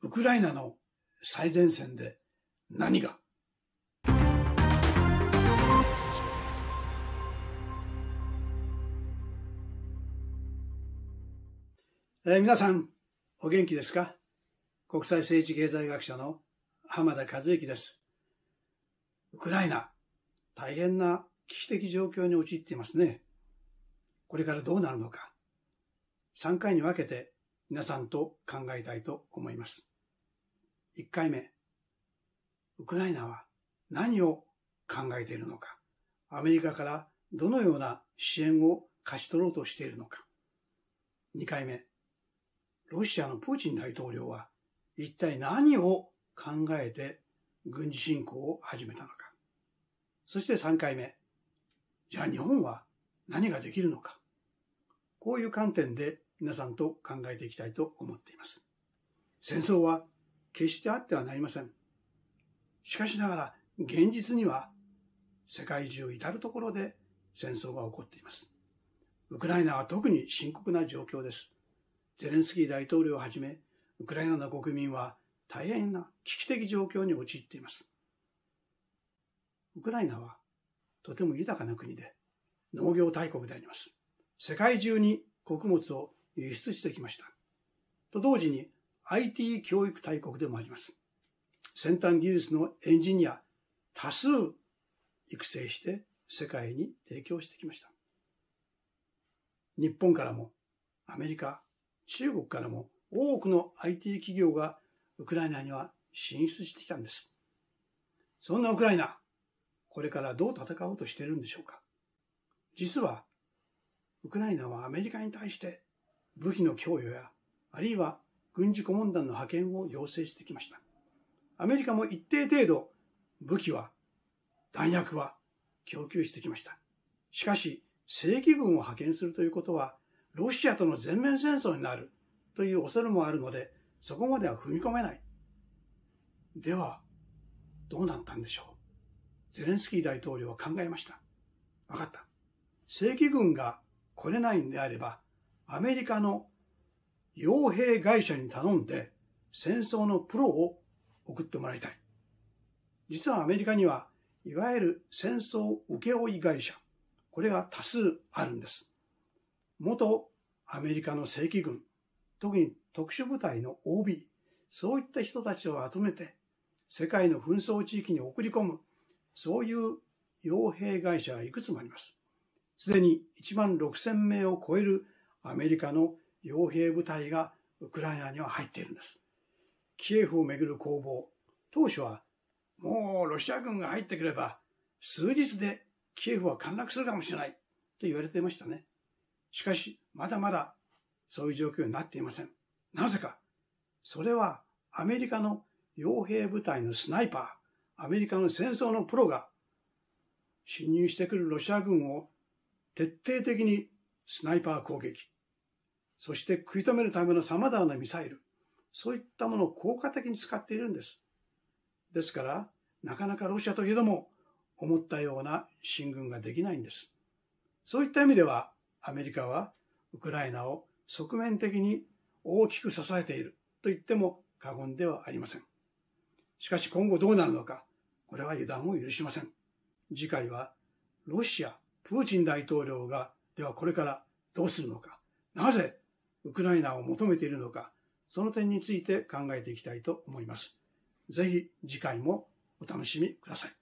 ウクライナの最前線で何がえ皆さん、お元気ですか国際政治経済学者の浜田和之です。ウクライナ、大変な危機的状況に陥っていますね。これからどうなるのか。3回に分けて皆さんと考えたいと思います。1回目、ウクライナは何を考えているのか、アメリカからどのような支援を勝ち取ろうとしているのか。2回目、ロシアのプーチン大統領は一体何を考えて軍事侵攻を始めたのか。そして3回目、じゃあ日本は何ができるのか。こういう観点で皆さんと考えていきたいと思っています。戦争は決してあってはなりません。しかしながら現実には世界中至るところで戦争が起こっています。ウクライナは特に深刻な状況です。ゼレンスキー大統領をはじめ、ウクライナの国民は大変な危機的状況に陥っています。ウクライナはとても豊かな国で農業大国であります。世界中に穀物を輸出してきました。と同時に IT 教育大国でもあります。先端技術のエンジニア多数育成して世界に提供してきました。日本からもアメリカ、中国からも多くの IT 企業がウクライナには進出してきたんです。そんなウクライナ、これからどう戦おうとしているんでしょうか実は、ウクライナはアメリカに対して武器の供与や、あるいは軍事顧問団の派遣を要請してきました。アメリカも一定程度、武器は、弾薬は供給してきました。しかし、正規軍を派遣するということは、ロシアとの全面戦争になるという恐れもあるので、そこまでは踏み込めない。では、どうなったんでしょうゼレンスキー大統領は考えました。わかった。正規軍が来れないんであれば、アメリカの傭兵会社に頼んで戦争のプロを送ってもらいたい。実はアメリカには、いわゆる戦争請負会社、これが多数あるんです。元アメリカの正規軍、特に特殊部隊の OB、そういった人たちを集めて、世界の紛争地域に送り込む、そういう傭兵会社がいくつもあります。すでに1万6 0名を超えるアメリカの傭兵部隊がウクライナには入っているんです。キエフをめぐる攻防、当初はもうロシア軍が入ってくれば数日でキエフは陥落するかもしれないと言われていましたね。しかし、まだまだそういう状況になっていません。なぜか、それはアメリカの傭兵部隊のスナイパー、アメリカの戦争のプロが侵入してくるロシア軍を徹底的にスナイパー攻撃、そして食い止めるための様々なミサイル、そういったものを効果的に使っているんです。ですから、なかなかロシアといえども、思ったような進軍ができないんです。そういった意味では、アメリカはウクライナを側面的に大きく支えていると言っても過言ではありません。しかし今後どうなるのか、これは油断を許しません。次回は、ロシア、プーチン大統領が、ではこれからどうするのか、なぜウクライナを求めているのか、その点について考えていきたいと思います。ぜひ次回もお楽しみください。